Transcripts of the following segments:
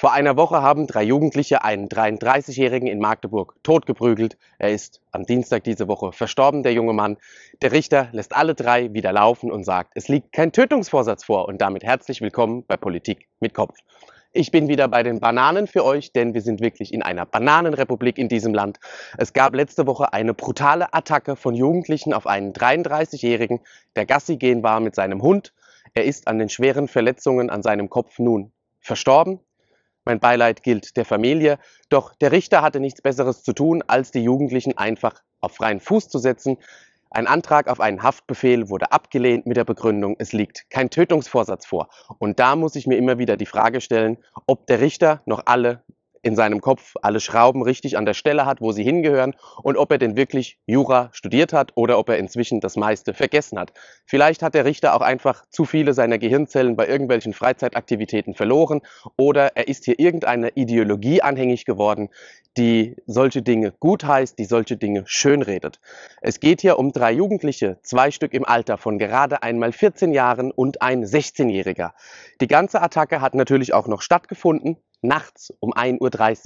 Vor einer Woche haben drei Jugendliche einen 33-Jährigen in Magdeburg totgeprügelt. Er ist am Dienstag diese Woche verstorben, der junge Mann. Der Richter lässt alle drei wieder laufen und sagt, es liegt kein Tötungsvorsatz vor. Und damit herzlich willkommen bei Politik mit Kopf. Ich bin wieder bei den Bananen für euch, denn wir sind wirklich in einer Bananenrepublik in diesem Land. Es gab letzte Woche eine brutale Attacke von Jugendlichen auf einen 33-Jährigen, der Gassi gehen war mit seinem Hund. Er ist an den schweren Verletzungen an seinem Kopf nun verstorben. Mein Beileid gilt der Familie, doch der Richter hatte nichts Besseres zu tun, als die Jugendlichen einfach auf freien Fuß zu setzen. Ein Antrag auf einen Haftbefehl wurde abgelehnt mit der Begründung, es liegt kein Tötungsvorsatz vor. Und da muss ich mir immer wieder die Frage stellen, ob der Richter noch alle in seinem Kopf alle Schrauben richtig an der Stelle hat, wo sie hingehören und ob er denn wirklich Jura studiert hat oder ob er inzwischen das meiste vergessen hat. Vielleicht hat der Richter auch einfach zu viele seiner Gehirnzellen bei irgendwelchen Freizeitaktivitäten verloren oder er ist hier irgendeiner Ideologie anhängig geworden, die solche Dinge gut heißt, die solche Dinge schönredet. Es geht hier um drei Jugendliche, zwei Stück im Alter von gerade einmal 14 Jahren und ein 16-Jähriger. Die ganze Attacke hat natürlich auch noch stattgefunden, nachts um 1.30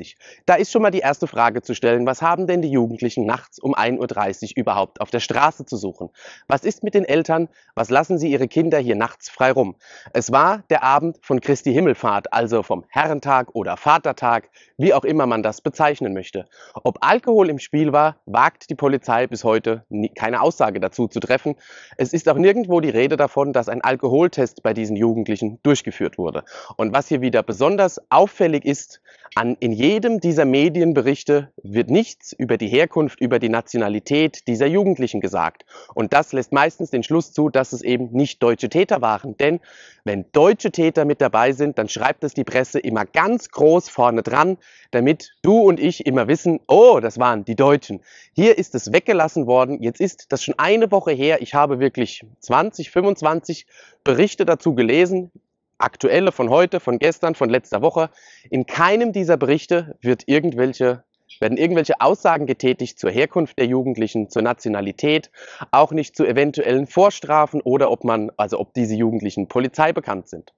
Uhr. Da ist schon mal die erste Frage zu stellen, was haben denn die Jugendlichen nachts um 1.30 Uhr überhaupt auf der Straße zu suchen? Was ist mit den Eltern? Was lassen sie ihre Kinder hier nachts frei rum? Es war der Abend von Christi Himmelfahrt, also vom Herrentag oder Vatertag, wie auch immer man das bezeichnet bezeichnen möchte. Ob Alkohol im Spiel war, wagt die Polizei bis heute nie, keine Aussage dazu zu treffen. Es ist auch nirgendwo die Rede davon, dass ein Alkoholtest bei diesen Jugendlichen durchgeführt wurde. Und was hier wieder besonders auffällig ist, an, in jedem dieser Medienberichte wird nichts über die Herkunft, über die Nationalität dieser Jugendlichen gesagt. Und das lässt meistens den Schluss zu, dass es eben nicht deutsche Täter waren. Denn wenn deutsche Täter mit dabei sind, dann schreibt es die Presse immer ganz groß vorne dran, damit du und ich ich immer wissen, oh, das waren die Deutschen. Hier ist es weggelassen worden. Jetzt ist das schon eine Woche her. Ich habe wirklich 20, 25 Berichte dazu gelesen. Aktuelle von heute, von gestern, von letzter Woche. In keinem dieser Berichte wird irgendwelche werden irgendwelche Aussagen getätigt zur Herkunft der Jugendlichen, zur Nationalität, auch nicht zu eventuellen Vorstrafen oder ob man, also ob diese Jugendlichen polizeibekannt sind.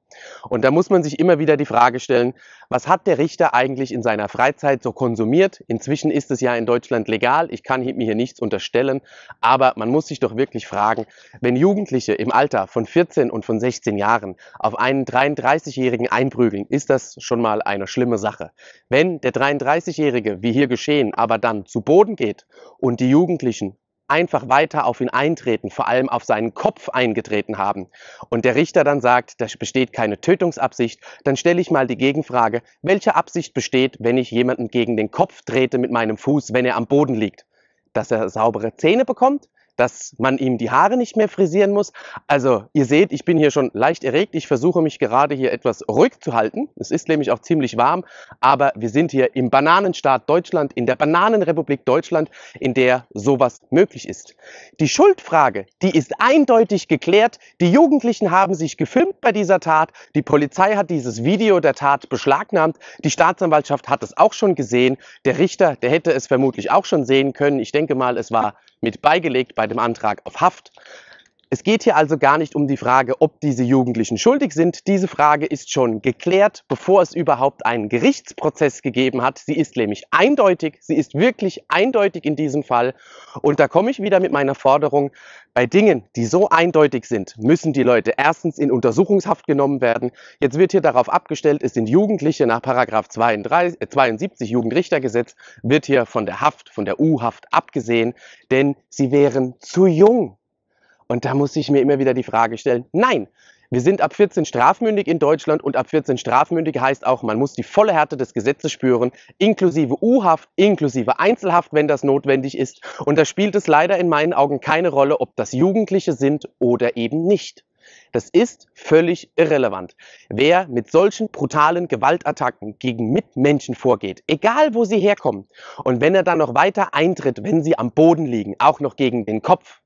Und da muss man sich immer wieder die Frage stellen, was hat der Richter eigentlich in seiner Freizeit so konsumiert? Inzwischen ist es ja in Deutschland legal, ich kann mir hier nichts unterstellen, aber man muss sich doch wirklich fragen, wenn Jugendliche im Alter von 14 und von 16 Jahren auf einen 33-Jährigen einprügeln, ist das schon mal eine schlimme Sache. Wenn der 33-Jährige, wie hier geschehen, aber dann zu Boden geht und die Jugendlichen einfach weiter auf ihn eintreten, vor allem auf seinen Kopf eingetreten haben, und der Richter dann sagt, da besteht keine Tötungsabsicht, dann stelle ich mal die Gegenfrage, welche Absicht besteht, wenn ich jemanden gegen den Kopf trete mit meinem Fuß, wenn er am Boden liegt? Dass er saubere Zähne bekommt dass man ihm die Haare nicht mehr frisieren muss. Also ihr seht, ich bin hier schon leicht erregt. Ich versuche mich gerade hier etwas ruhig zu halten. Es ist nämlich auch ziemlich warm, aber wir sind hier im Bananenstaat Deutschland, in der Bananenrepublik Deutschland, in der sowas möglich ist. Die Schuldfrage, die ist eindeutig geklärt. Die Jugendlichen haben sich gefilmt bei dieser Tat. Die Polizei hat dieses Video der Tat beschlagnahmt. Die Staatsanwaltschaft hat es auch schon gesehen. Der Richter, der hätte es vermutlich auch schon sehen können. Ich denke mal, es war mit beigelegt bei dem Antrag auf Haft es geht hier also gar nicht um die Frage, ob diese Jugendlichen schuldig sind. Diese Frage ist schon geklärt, bevor es überhaupt einen Gerichtsprozess gegeben hat. Sie ist nämlich eindeutig, sie ist wirklich eindeutig in diesem Fall. Und da komme ich wieder mit meiner Forderung, bei Dingen, die so eindeutig sind, müssen die Leute erstens in Untersuchungshaft genommen werden. Jetzt wird hier darauf abgestellt, es sind Jugendliche nach 32, 72 äh, Jugendrichtergesetz, wird hier von der Haft, von der U-Haft abgesehen, denn sie wären zu jung und da muss ich mir immer wieder die Frage stellen, nein, wir sind ab 14 strafmündig in Deutschland und ab 14 strafmündig heißt auch, man muss die volle Härte des Gesetzes spüren, inklusive U-Haft, inklusive Einzelhaft, wenn das notwendig ist. Und da spielt es leider in meinen Augen keine Rolle, ob das Jugendliche sind oder eben nicht. Das ist völlig irrelevant. Wer mit solchen brutalen Gewaltattacken gegen Mitmenschen vorgeht, egal wo sie herkommen, und wenn er dann noch weiter eintritt, wenn sie am Boden liegen, auch noch gegen den Kopf,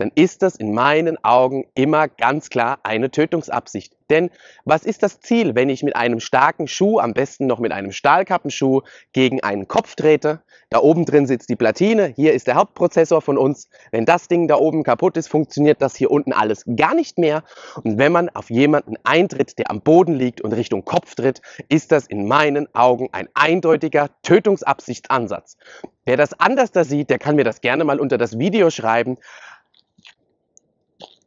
dann ist das in meinen Augen immer ganz klar eine Tötungsabsicht. Denn was ist das Ziel, wenn ich mit einem starken Schuh, am besten noch mit einem Stahlkappenschuh, gegen einen Kopf trete? Da oben drin sitzt die Platine, hier ist der Hauptprozessor von uns. Wenn das Ding da oben kaputt ist, funktioniert das hier unten alles gar nicht mehr. Und wenn man auf jemanden eintritt, der am Boden liegt und Richtung Kopf tritt, ist das in meinen Augen ein eindeutiger Tötungsabsichtsansatz. Wer das anders da sieht, der kann mir das gerne mal unter das Video schreiben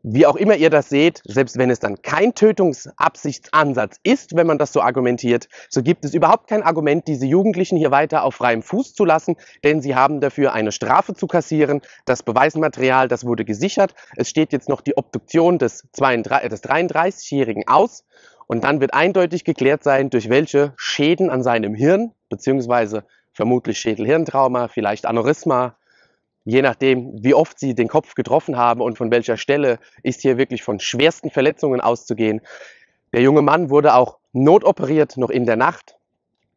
wie auch immer ihr das seht, selbst wenn es dann kein Tötungsabsichtsansatz ist, wenn man das so argumentiert, so gibt es überhaupt kein Argument, diese Jugendlichen hier weiter auf freiem Fuß zu lassen, denn sie haben dafür eine Strafe zu kassieren. Das Beweismaterial, das wurde gesichert. Es steht jetzt noch die Obduktion des, äh, des 33-Jährigen aus. Und dann wird eindeutig geklärt sein, durch welche Schäden an seinem Hirn, beziehungsweise vermutlich Schädelhirntrauma, vielleicht Aneurysma, je nachdem, wie oft sie den Kopf getroffen haben und von welcher Stelle, ist hier wirklich von schwersten Verletzungen auszugehen. Der junge Mann wurde auch notoperiert noch in der Nacht.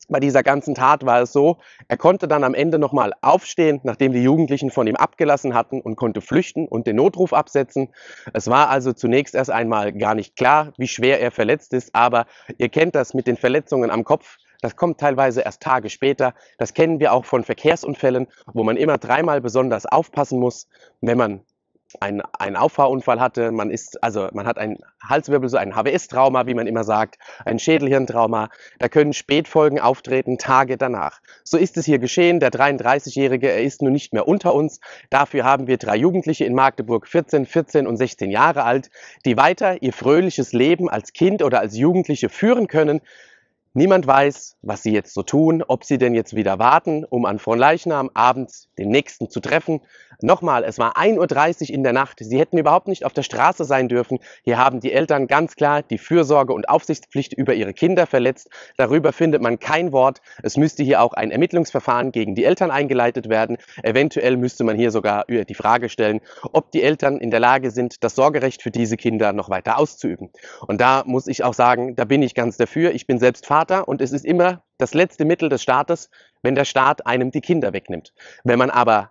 Bei dieser ganzen Tat war es so, er konnte dann am Ende nochmal aufstehen, nachdem die Jugendlichen von ihm abgelassen hatten und konnte flüchten und den Notruf absetzen. Es war also zunächst erst einmal gar nicht klar, wie schwer er verletzt ist, aber ihr kennt das mit den Verletzungen am Kopf. Das kommt teilweise erst Tage später. Das kennen wir auch von Verkehrsunfällen, wo man immer dreimal besonders aufpassen muss, wenn man einen, einen Auffahrunfall hatte. Man ist, also man hat einen Halswirbel, so ein HWS-Trauma, wie man immer sagt, ein Schädelhirntrauma. Da können Spätfolgen auftreten, Tage danach. So ist es hier geschehen. Der 33-Jährige, er ist nun nicht mehr unter uns. Dafür haben wir drei Jugendliche in Magdeburg, 14, 14 und 16 Jahre alt, die weiter ihr fröhliches Leben als Kind oder als Jugendliche führen können Niemand weiß, was sie jetzt so tun, ob sie denn jetzt wieder warten, um an Leichnam abends den nächsten zu treffen. Nochmal, es war 1.30 Uhr in der Nacht. Sie hätten überhaupt nicht auf der Straße sein dürfen. Hier haben die Eltern ganz klar die Fürsorge und Aufsichtspflicht über ihre Kinder verletzt. Darüber findet man kein Wort. Es müsste hier auch ein Ermittlungsverfahren gegen die Eltern eingeleitet werden. Eventuell müsste man hier sogar äh, die Frage stellen, ob die Eltern in der Lage sind, das Sorgerecht für diese Kinder noch weiter auszuüben. Und da muss ich auch sagen, da bin ich ganz dafür. Ich bin selbst Vater. Vater und es ist immer das letzte Mittel des Staates, wenn der Staat einem die Kinder wegnimmt. Wenn man aber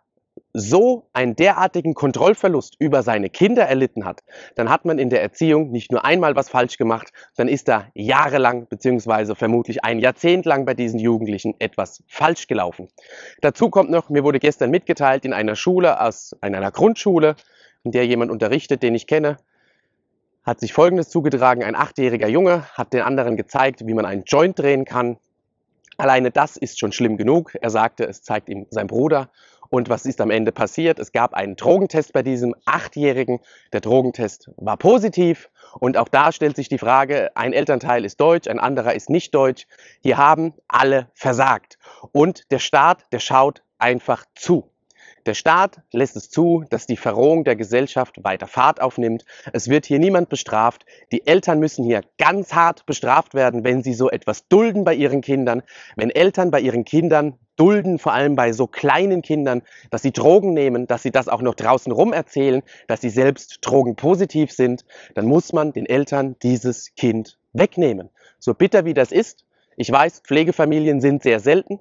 so einen derartigen Kontrollverlust über seine Kinder erlitten hat, dann hat man in der Erziehung nicht nur einmal was falsch gemacht, dann ist da jahrelang beziehungsweise vermutlich ein Jahrzehnt lang bei diesen Jugendlichen etwas falsch gelaufen. Dazu kommt noch, mir wurde gestern mitgeteilt, in einer Schule, aus, in einer Grundschule, in der jemand unterrichtet, den ich kenne, hat sich Folgendes zugetragen. Ein achtjähriger Junge hat den anderen gezeigt, wie man einen Joint drehen kann. Alleine das ist schon schlimm genug. Er sagte, es zeigt ihm sein Bruder. Und was ist am Ende passiert? Es gab einen Drogentest bei diesem Achtjährigen. Der Drogentest war positiv. Und auch da stellt sich die Frage, ein Elternteil ist deutsch, ein anderer ist nicht deutsch. Hier haben alle versagt. Und der Staat, der schaut einfach zu. Der Staat lässt es zu, dass die Verrohung der Gesellschaft weiter Fahrt aufnimmt. Es wird hier niemand bestraft. Die Eltern müssen hier ganz hart bestraft werden, wenn sie so etwas dulden bei ihren Kindern. Wenn Eltern bei ihren Kindern dulden, vor allem bei so kleinen Kindern, dass sie Drogen nehmen, dass sie das auch noch draußen rum erzählen, dass sie selbst drogenpositiv sind, dann muss man den Eltern dieses Kind wegnehmen. So bitter wie das ist, ich weiß, Pflegefamilien sind sehr selten,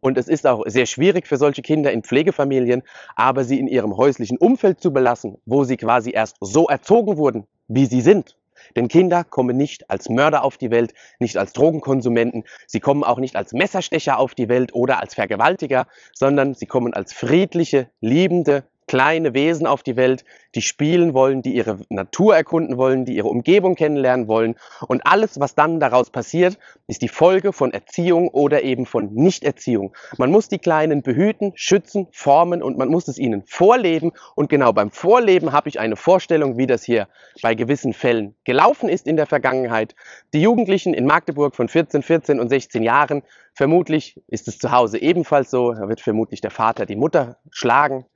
und es ist auch sehr schwierig für solche Kinder in Pflegefamilien, aber sie in ihrem häuslichen Umfeld zu belassen, wo sie quasi erst so erzogen wurden, wie sie sind. Denn Kinder kommen nicht als Mörder auf die Welt, nicht als Drogenkonsumenten, sie kommen auch nicht als Messerstecher auf die Welt oder als Vergewaltiger, sondern sie kommen als friedliche, liebende, kleine Wesen auf die Welt, die spielen wollen, die ihre Natur erkunden wollen, die ihre Umgebung kennenlernen wollen. Und alles, was dann daraus passiert, ist die Folge von Erziehung oder eben von Nichterziehung. Man muss die Kleinen behüten, schützen, formen und man muss es ihnen vorleben. Und genau beim Vorleben habe ich eine Vorstellung, wie das hier bei gewissen Fällen gelaufen ist in der Vergangenheit. Die Jugendlichen in Magdeburg von 14, 14 und 16 Jahren, vermutlich ist es zu Hause ebenfalls so, da wird vermutlich der Vater die Mutter schlagen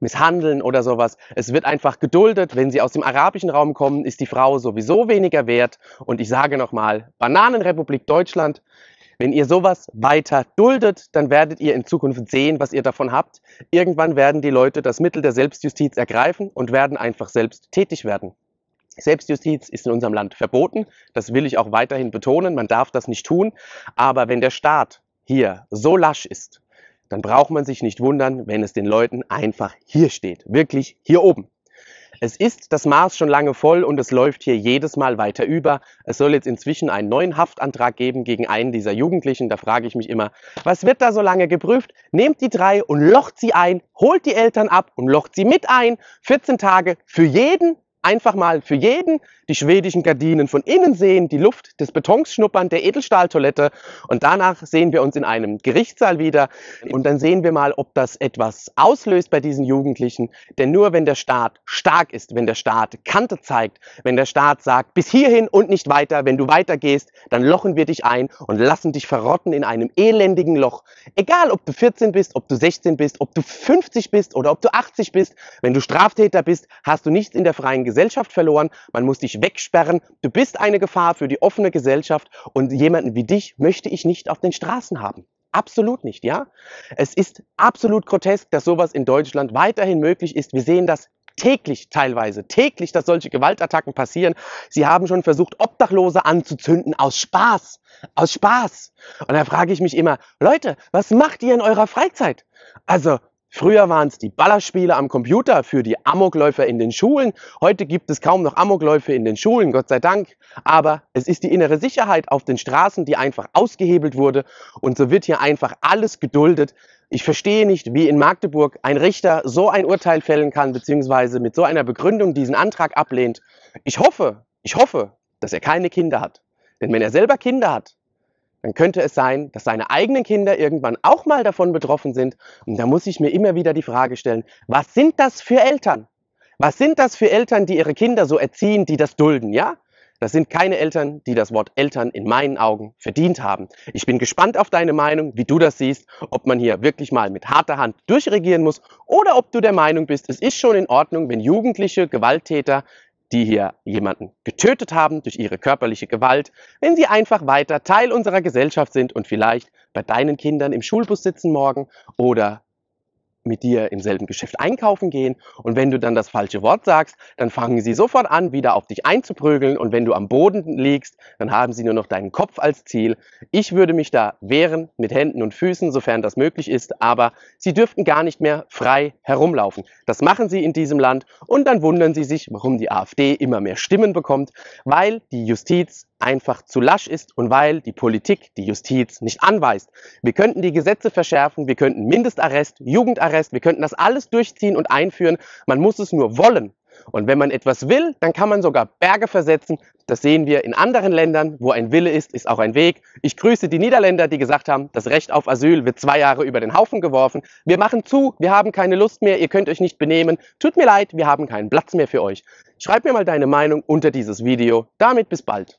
misshandeln oder sowas. Es wird einfach geduldet. Wenn sie aus dem arabischen Raum kommen, ist die Frau sowieso weniger wert. Und ich sage nochmal, Bananenrepublik Deutschland, wenn ihr sowas weiter duldet, dann werdet ihr in Zukunft sehen, was ihr davon habt. Irgendwann werden die Leute das Mittel der Selbstjustiz ergreifen und werden einfach selbst tätig werden. Selbstjustiz ist in unserem Land verboten. Das will ich auch weiterhin betonen. Man darf das nicht tun. Aber wenn der Staat hier so lasch ist, dann braucht man sich nicht wundern, wenn es den Leuten einfach hier steht. Wirklich hier oben. Es ist das Maß schon lange voll und es läuft hier jedes Mal weiter über. Es soll jetzt inzwischen einen neuen Haftantrag geben gegen einen dieser Jugendlichen. Da frage ich mich immer, was wird da so lange geprüft? Nehmt die drei und locht sie ein, holt die Eltern ab und locht sie mit ein. 14 Tage für jeden, einfach mal für jeden die schwedischen Gardinen von innen sehen, die Luft des Betons schnuppern, der Edelstahltoilette und danach sehen wir uns in einem Gerichtssaal wieder und dann sehen wir mal, ob das etwas auslöst bei diesen Jugendlichen. Denn nur wenn der Staat stark ist, wenn der Staat Kante zeigt, wenn der Staat sagt, bis hierhin und nicht weiter, wenn du weitergehst, dann lochen wir dich ein und lassen dich verrotten in einem elendigen Loch. Egal, ob du 14 bist, ob du 16 bist, ob du 50 bist oder ob du 80 bist, wenn du Straftäter bist, hast du nichts in der freien Gesellschaft. Gesellschaft verloren, man muss dich wegsperren, du bist eine Gefahr für die offene Gesellschaft und jemanden wie dich möchte ich nicht auf den Straßen haben. Absolut nicht, ja? Es ist absolut grotesk, dass sowas in Deutschland weiterhin möglich ist. Wir sehen das täglich teilweise, täglich, dass solche Gewaltattacken passieren. Sie haben schon versucht, Obdachlose anzuzünden aus Spaß, aus Spaß. Und da frage ich mich immer, Leute, was macht ihr in eurer Freizeit? Also, Früher waren es die Ballerspiele am Computer für die Amokläufer in den Schulen. Heute gibt es kaum noch Amokläufe in den Schulen, Gott sei Dank. Aber es ist die innere Sicherheit auf den Straßen, die einfach ausgehebelt wurde. Und so wird hier einfach alles geduldet. Ich verstehe nicht, wie in Magdeburg ein Richter so ein Urteil fällen kann, beziehungsweise mit so einer Begründung diesen Antrag ablehnt. Ich hoffe, ich hoffe, dass er keine Kinder hat. Denn wenn er selber Kinder hat, dann könnte es sein, dass seine eigenen Kinder irgendwann auch mal davon betroffen sind. Und da muss ich mir immer wieder die Frage stellen, was sind das für Eltern? Was sind das für Eltern, die ihre Kinder so erziehen, die das dulden, ja? Das sind keine Eltern, die das Wort Eltern in meinen Augen verdient haben. Ich bin gespannt auf deine Meinung, wie du das siehst, ob man hier wirklich mal mit harter Hand durchregieren muss oder ob du der Meinung bist, es ist schon in Ordnung, wenn Jugendliche Gewalttäter die hier jemanden getötet haben durch ihre körperliche Gewalt, wenn sie einfach weiter Teil unserer Gesellschaft sind und vielleicht bei deinen Kindern im Schulbus sitzen morgen oder mit dir im selben Geschäft einkaufen gehen und wenn du dann das falsche Wort sagst, dann fangen sie sofort an, wieder auf dich einzuprügeln und wenn du am Boden liegst, dann haben sie nur noch deinen Kopf als Ziel. Ich würde mich da wehren mit Händen und Füßen, sofern das möglich ist, aber sie dürften gar nicht mehr frei herumlaufen. Das machen sie in diesem Land und dann wundern sie sich, warum die AfD immer mehr Stimmen bekommt, weil die Justiz einfach zu lasch ist und weil die Politik die Justiz nicht anweist. Wir könnten die Gesetze verschärfen, wir könnten Mindestarrest, Jugendarrest, wir könnten das alles durchziehen und einführen. Man muss es nur wollen. Und wenn man etwas will, dann kann man sogar Berge versetzen. Das sehen wir in anderen Ländern. Wo ein Wille ist, ist auch ein Weg. Ich grüße die Niederländer, die gesagt haben, das Recht auf Asyl wird zwei Jahre über den Haufen geworfen. Wir machen zu, wir haben keine Lust mehr, ihr könnt euch nicht benehmen. Tut mir leid, wir haben keinen Platz mehr für euch. Schreib mir mal deine Meinung unter dieses Video. Damit bis bald.